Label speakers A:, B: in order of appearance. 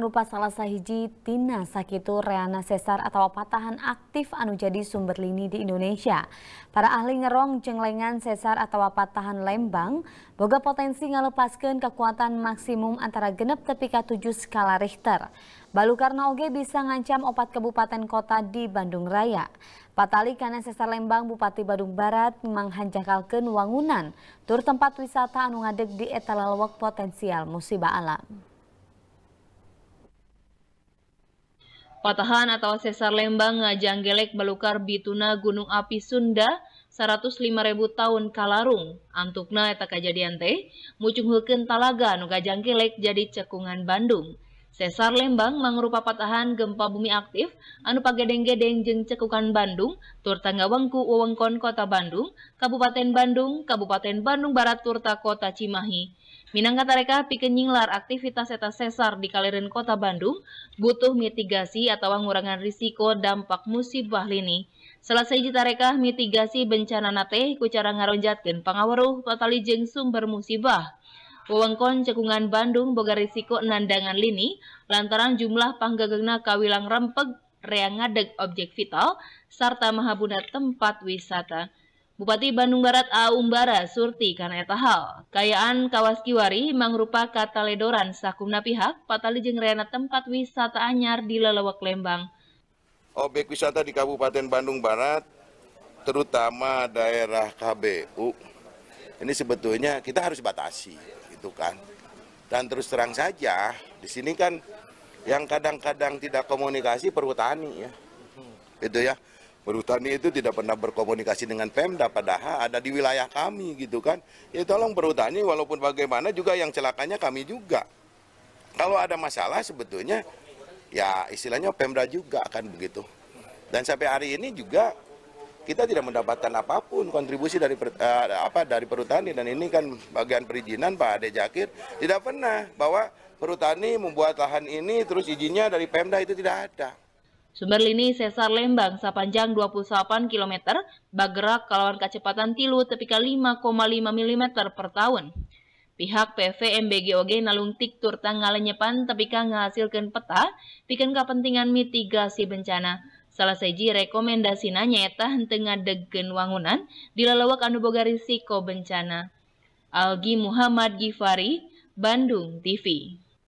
A: rupa salah sahiji Tina Sakitu Reana Sesar atau patahan aktif anu jadi sumber lini di Indonesia. Para ahli ngerong jenglengan sesar atau patahan lembang, boga potensi ngelepaskan kekuatan maksimum antara genep tepika 7 skala Richter. Balu karena oge bisa ngancam opat kabupaten kota di Bandung Raya. Patali karena sesar lembang Bupati Bandung Barat menghanjakalkan wangunan, tur tempat wisata anu ngadeg di etalalwak potensial musibah alam.
B: Patahan atau sesar lembang ngajanggelek belukar bituna gunung api Sunda 105.000 tahun kalarung. Antukna eta kajadian teh mucungheukeun talaga nu gajanggelek jadi cekungan Bandung. Sesar Lembang mangrupa patahan gempa bumi aktif anu pagedeng-gedeng jeung cekukan Bandung, Turta Ngawengku wewengkon Kota Bandung, Kabupaten Bandung, Kabupaten Bandung Barat Turta Kota Cimahi. Minangkatareka pikeun lar aktivitas eta sesar di kaliren Kota Bandung butuh mitigasi atau ngurangan risiko dampak musibah lini. Selesai jitarekah mitigasi bencana nate ku cara ngaronjatkeun pangaweruh patali jeung sumber musibah. Wewengkon Cekungan Bandung boga risiko nandangan lini lantaran jumlah panggagengna kawilang rempeg reang ngadeg objek vital serta mahabuna tempat wisata. Bupati Bandung Barat A. Umbara Surti karena eta hal. Kayaan Kawas Kiwari mangrupa kataledoran sakumna pihak patali jeng reana tempat wisata anyar di Lelewak Lembang.
C: Objek wisata di Kabupaten Bandung Barat terutama daerah KBU ini sebetulnya kita harus batasi, gitu kan. Dan terus terang saja, di sini kan yang kadang-kadang tidak komunikasi perhutani ya, itu ya. Perhutani itu tidak pernah berkomunikasi dengan Pemda, padahal ada di wilayah kami gitu kan. Ya tolong perhutani walaupun bagaimana juga yang celakanya kami juga. Kalau ada masalah sebetulnya ya istilahnya Pemda juga akan begitu. Dan sampai hari ini juga kita tidak mendapatkan apapun kontribusi dari per, uh, apa dari perhutani dan ini kan bagian perizinan Pak Ade Jakir tidak pernah bahwa perhutani membuat lahan ini terus izinnya dari Pemda itu tidak ada.
B: Sumber lini sesar Lembang sepanjang 28 km bergerak kalawan kecepatan tilu tepika 5,5 mm per tahun. Pihak PVMBG oge nalung tiktur tanggal nyepan tepika menghasilkan peta pikan kepentingan mitigasi bencana Salah seji nanya nyaeta tengah ngadegkeun wangunan dilalui lalawak anu boga risiko bencana. Algi Muhammad Gifari, Bandung TV.